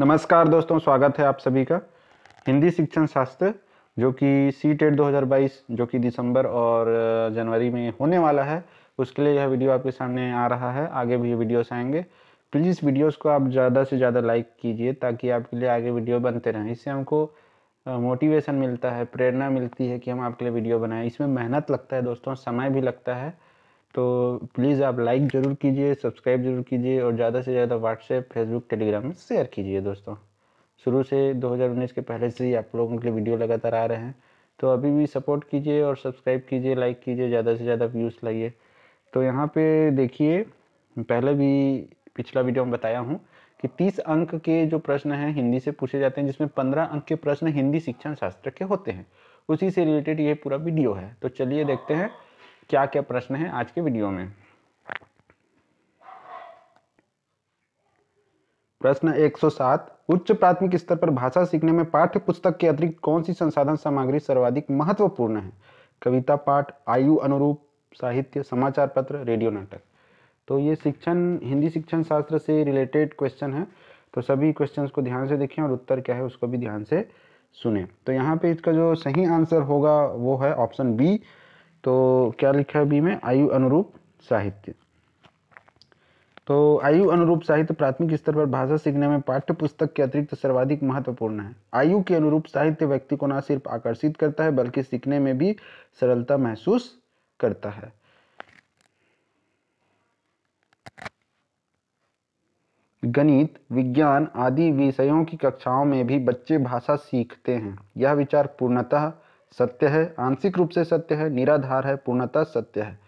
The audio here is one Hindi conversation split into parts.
नमस्कार दोस्तों स्वागत है आप सभी का हिंदी शिक्षण शास्त्र जो कि सी टेट e दो जो कि दिसंबर और जनवरी में होने वाला है उसके लिए यह वीडियो आपके सामने आ रहा है आगे भी ये वीडियोस आएंगे प्लीज़ वीडियोस को आप ज़्यादा से ज़्यादा लाइक कीजिए ताकि आपके लिए आगे वीडियो बनते रहें इससे हमको मोटिवेशन मिलता है प्रेरणा मिलती है कि हम आपके लिए वीडियो बनाएं इसमें मेहनत लगता है दोस्तों समय भी लगता है तो प्लीज़ आप लाइक ज़रूर कीजिए सब्सक्राइब ज़रूर कीजिए और ज़्यादा से ज़्यादा व्हाट्सएप फेसबुक टेलीग्राम में शेयर कीजिए दोस्तों शुरू से 2019 के पहले से ही आप लोगों के लिए वीडियो लगातार आ रहे हैं तो अभी भी सपोर्ट कीजिए और सब्सक्राइब कीजिए लाइक कीजिए ज़्यादा से ज़्यादा व्यूज़ लाइए तो यहाँ पे देखिए पहले भी पिछला वीडियो में बताया हूँ कि तीस अंक के जो प्रश्न हैं हिंदी से पूछे जाते हैं जिसमें पंद्रह अंक के प्रश्न हिंदी शिक्षण शास्त्र के होते हैं उसी से रिलेटेड ये पूरा वीडियो है तो चलिए देखते हैं क्या क्या प्रश्न है आज के वीडियो में प्रश्न 107 उच्च प्राथमिक स्तर पर भाषा सीखने में पाठ्य पुस्तक के अतिरिक्त कौन सी संसाधन सामग्री सर्वाधिक महत्वपूर्ण है कविता पाठ आयु अनुरूप साहित्य समाचार पत्र रेडियो नाटक तो ये शिक्षण हिंदी शिक्षण शास्त्र से रिलेटेड क्वेश्चन है तो सभी क्वेश्चंस को ध्यान से देखें और उत्तर क्या है उसको भी ध्यान से सुने तो यहाँ पे इसका जो सही आंसर होगा वो है ऑप्शन बी तो क्या लिखा है बी में आयु अनुरूप साहित्य तो आयु अनुरूप साहित्य प्राथमिक स्तर पर भाषा सीखने में पाठ्य पुस्तक के अतिरिक्त सर्वाधिक महत्वपूर्ण है आयु के अनुरूप साहित्य व्यक्ति को ना सिर्फ आकर्षित करता है बल्कि सीखने में भी सरलता महसूस करता है गणित विज्ञान आदि विषयों की कक्षाओं में भी बच्चे भाषा सीखते हैं यह विचार पूर्णतः सत्य है आंशिक रूप से सत्य है निराधार है पूर्णतः सत्य है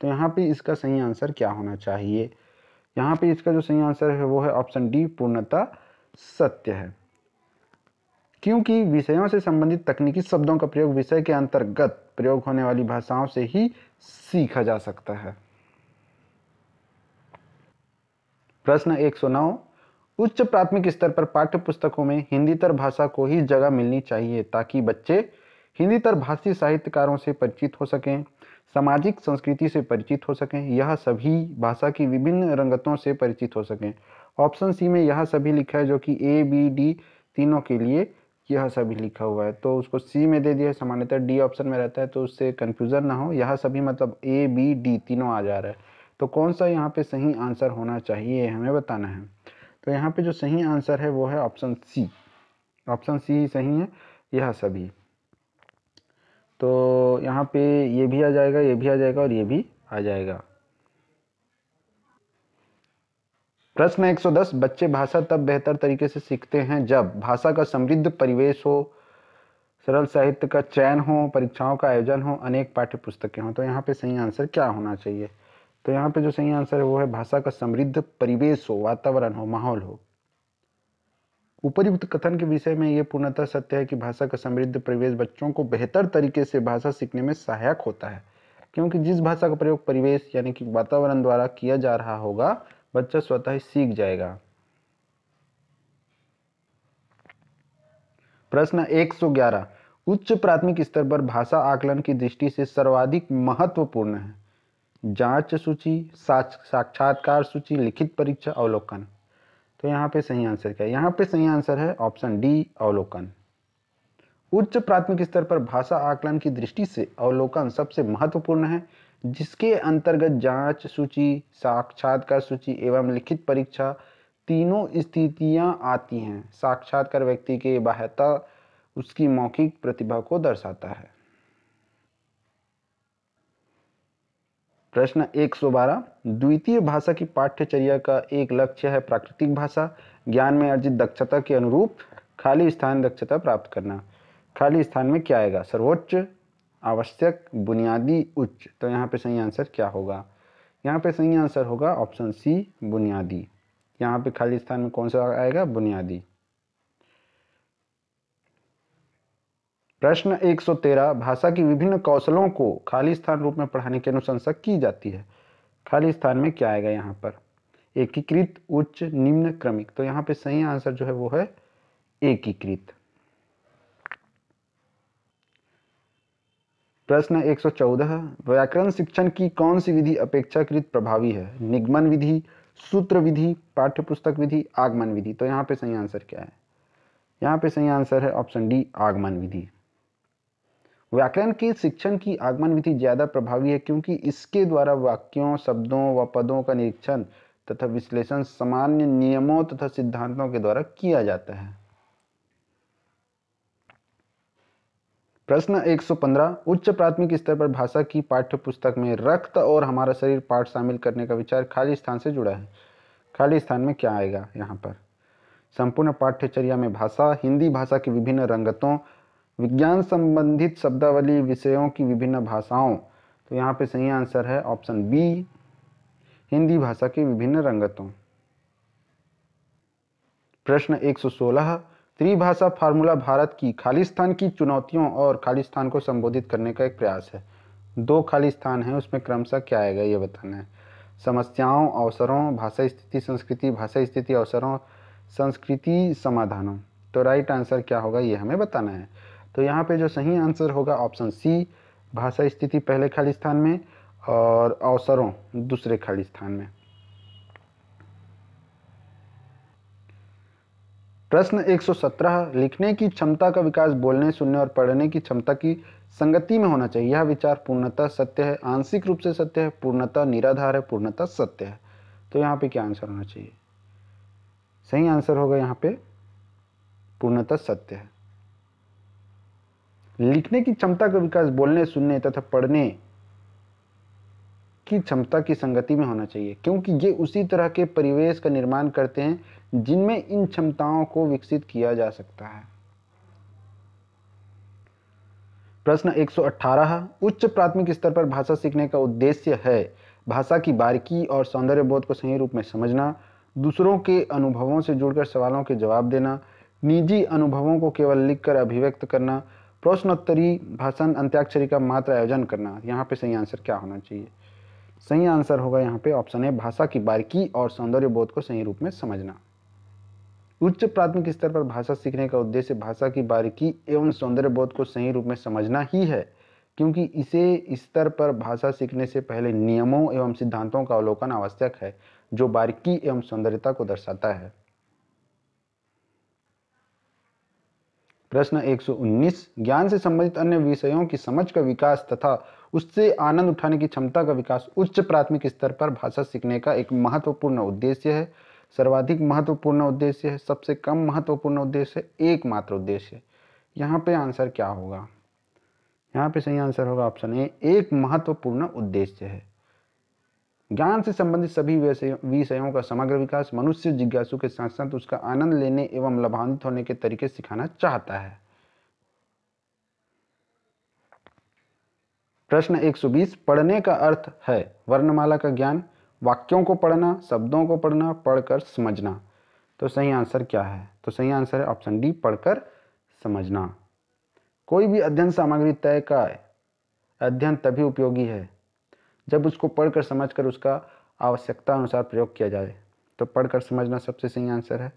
तो यहाँ पे इसका सही आंसर क्या होना चाहिए यहाँ पे इसका जो सही आंसर है वो है ऑप्शन डी पूर्णतः सत्य है क्योंकि विषयों से संबंधित तकनीकी शब्दों का प्रयोग विषय के अंतर्गत प्रयोग होने वाली भाषाओं से ही सीखा जा सकता है प्रश्न 109 उच्च प्राथमिक स्तर पर पाठ्य पुस्तकों में हिंदीतर भाषा को ही जगह मिलनी चाहिए ताकि बच्चे हिंदी तर भाषी साहित्यकारों से परिचित हो सकें सामाजिक संस्कृति से परिचित हो सकें यह सभी भाषा की विभिन्न रंगतों से परिचित हो सकें ऑप्शन सी में यह सभी लिखा है जो कि ए बी डी तीनों के लिए यह सभी लिखा हुआ है तो उसको सी में दे दिया सामान्यतः डी ऑप्शन में रहता है तो उससे कन्फ्यूज़न ना हो यह सभी मतलब ए बी डी तीनों आ जा रहा है तो कौन सा यहाँ पे सही आंसर होना चाहिए हमें बताना है तो यहाँ पे जो सही आंसर है वो है ऑप्शन सी ऑप्शन सी सही है यह सभी तो यहाँ पे ये भी आ जाएगा ये भी आ जाएगा और ये भी आ जाएगा प्रश्न 110 बच्चे भाषा तब बेहतर तरीके से सीखते हैं जब भाषा का समृद्ध परिवेश हो सरल साहित्य का चयन हो परीक्षाओं का आयोजन हो अनेक पाठ्य पुस्तकें हों तो यहाँ पे सही आंसर क्या होना चाहिए तो यहाँ पे जो सही आंसर है वो है भाषा का समृद्ध परिवेश हो वातावरण हो माहौल हो उपयुक्त कथन के विषय में यह पूर्णतः सत्य है कि भाषा का समृद्ध परिवेश बच्चों को बेहतर तरीके से भाषा सीखने में सहायक होता है क्योंकि जिस भाषा का प्रयोग परिवेश यानी कि वातावरण द्वारा किया जा रहा होगा बच्चा स्वतः ही सीख जाएगा प्रश्न 111 उच्च प्राथमिक स्तर पर भाषा आकलन की दृष्टि से सर्वाधिक महत्वपूर्ण है जांच सूची साक्षात्कार सूची लिखित परीक्षा अवलोकन तो यहाँ पे सही आंसर क्या है यहाँ पे सही आंसर है ऑप्शन डी अवलोकन उच्च प्राथमिक स्तर पर भाषा आकलन की दृष्टि से अवलोकन सबसे महत्वपूर्ण है जिसके अंतर्गत जांच सूची साक्षात्कार सूची एवं लिखित परीक्षा तीनों स्थितियां आती हैं साक्षात्कार व्यक्ति के बाह्यता उसकी मौखिक प्रतिभा को दर्शाता है प्रश्न 112 द्वितीय भाषा की पाठ्यचर्या का एक लक्ष्य है प्राकृतिक भाषा ज्ञान में अर्जित दक्षता के अनुरूप खाली स्थान दक्षता प्राप्त करना खाली स्थान में क्या आएगा सर्वोच्च आवश्यक बुनियादी उच्च तो यहाँ पे सही आंसर क्या होगा यहाँ पे सही आंसर होगा ऑप्शन सी बुनियादी यहाँ पे खाली स्थान में कौन सा आएगा बुनियादी प्रश्न 113 भाषा की विभिन्न कौशलों को खाली स्थान रूप में पढ़ाने की अनुशंसा की जाती है खाली स्थान में क्या आएगा यहाँ पर एकीकृत उच्च निम्न क्रमिक तो यहाँ पे सही आंसर जो है वो है एकीकृत प्रश्न 114 व्याकरण शिक्षण की कौन सी विधि अपेक्षाकृत प्रभावी है निगमन विधि सूत्र विधि पाठ्यपुस्तक विधि आगमन विधि तो यहाँ पे सही आंसर क्या है यहाँ पे सही आंसर है ऑप्शन डी आगमन विधि व्याकरण के शिक्षण की आगमन विधि ज़्यादा प्रभावी है क्योंकि इसके द्वारा वाक्यों शब्दों व पदों का निरीक्षण तथा विश्लेषण सामान्य नियमों तथा सिद्धांतों के द्वारा किया जाता है प्रश्न 115 उच्च प्राथमिक स्तर पर भाषा की पाठ्य पुस्तक में रक्त और हमारा शरीर पाठ शामिल करने का विचार खाली स्थान से जुड़ा है खाली स्थान में क्या आएगा यहाँ पर संपूर्ण पाठ्यचर्या में भाषा हिंदी भाषा की विभिन्न रंगतों विज्ञान संबंधित शब्दावली विषयों की विभिन्न भाषाओं तो यहाँ पे सही आंसर है ऑप्शन बी हिंदी भाषा की विभिन्न रंगतों प्रश्न 116 त्रिभाषा फार्मूला भारत की खालिस्तान की चुनौतियों और खालिस्तान को संबोधित करने का एक प्रयास है दो खालिस्तान है उसमें क्रमशः क्या आएगा ये बताना है समस्याओं अवसरों भाषा स्थिति संस्कृति भाषा स्थिति अवसरों संस्कृति समाधानों तो राइट आंसर क्या होगा ये हमें बताना है तो यहाँ पे जो सही आंसर होगा ऑप्शन सी भाषा स्थिति पहले खाली स्थान में और अवसरों दूसरे खाली स्थान में प्रश्न 117 लिखने की क्षमता का विकास बोलने सुनने और पढ़ने की क्षमता की संगति में होना चाहिए यह विचार पूर्णतः सत्य है आंशिक रूप से सत्य है पूर्णतः निराधार है पूर्णतः सत्य है तो यहाँ पे क्या आंसर होना चाहिए सही आंसर होगा यहाँ पे पूर्णतः सत्य है लिखने की क्षमता का विकास बोलने सुनने तथा पढ़ने की क्षमता की संगति में होना चाहिए क्योंकि ये उसी तरह के परिवेश का निर्माण करते हैं जिनमें इन क्षमताओं को विकसित किया जा सकता है प्रश्न 118 है उच्च प्राथमिक स्तर पर भाषा सीखने का उद्देश्य है भाषा की बारीकी और सौंदर्य बोध को सही रूप में समझना दूसरों के अनुभवों से जुड़कर सवालों के जवाब देना निजी अनुभवों को केवल लिखकर अभिव्यक्त करना प्रश्नोत्तरी भाषण अंत्याक्षरी का मात्र आयोजन करना यहाँ पे सही आंसर क्या होना चाहिए सही आंसर होगा यहाँ पे ऑप्शन है भाषा की बारीकी और सौंदर्य बोध को सही रूप में समझना उच्च प्राथमिक स्तर पर भाषा सीखने का उद्देश्य भाषा की बारीकी एवं सौंदर्य बोध को सही रूप में समझना ही है क्योंकि इसे स्तर इस पर भाषा सीखने से पहले नियमों एवं सिद्धांतों का अवलोकन आवश्यक है जो बारीकी एवं सौंदर्यता को दर्शाता है प्रश्न 119 ज्ञान से संबंधित अन्य विषयों की समझ का विकास तथा उससे आनंद उठाने की क्षमता का विकास उच्च प्राथमिक स्तर पर भाषा सीखने का एक महत्वपूर्ण उद्देश्य है सर्वाधिक महत्वपूर्ण उद्देश्य है सबसे कम महत्वपूर्ण उद्देश्य है एकमात्र उद्देश्य यहाँ पे आंसर क्या होगा यहाँ पे सही आंसर होगा ऑप्शन ए एक महत्वपूर्ण उद्देश्य है ज्ञान से संबंधित सभी विषयों का समग्र विकास मनुष्य जिज्ञासु के साथ साथ उसका आनंद लेने एवं लाभान्वित होने के तरीके सिखाना चाहता है प्रश्न 120 पढ़ने का अर्थ है वर्णमाला का ज्ञान वाक्यों को पढ़ना शब्दों को पढ़ना पढ़कर समझना तो सही आंसर क्या है तो सही आंसर है ऑप्शन डी पढ़कर समझना कोई भी अध्ययन सामग्री तय का अध्ययन तभी उपयोगी है जब उसको पढ़कर समझकर उसका आवश्यकता अनुसार प्रयोग किया जाए तो पढ़कर समझना सबसे सही आंसर है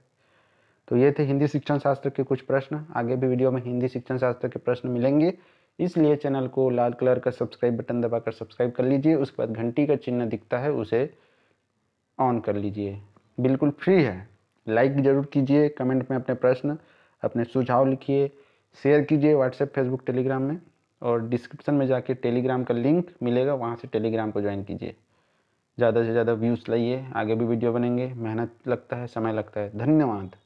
तो ये थे हिंदी शिक्षण शास्त्र के कुछ प्रश्न आगे भी वीडियो में हिंदी शिक्षण शास्त्र के प्रश्न मिलेंगे इसलिए चैनल को लाल कलर का सब्सक्राइब बटन दबाकर सब्सक्राइब कर लीजिए उसके बाद घंटी का चिन्ह दिखता है उसे ऑन कर लीजिए बिल्कुल फ्री है लाइक जरूर कीजिए कमेंट में अपने प्रश्न अपने सुझाव लिखिए शेयर कीजिए व्हाट्सएप फेसबुक टेलीग्राम में और डिस्क्रिप्शन में जाके टेलीग्राम का लिंक मिलेगा वहाँ से टेलीग्राम को ज्वाइन कीजिए ज़्यादा से ज़्यादा व्यूज़ लाइए आगे भी वीडियो बनेंगे मेहनत लगता है समय लगता है धन्यवाद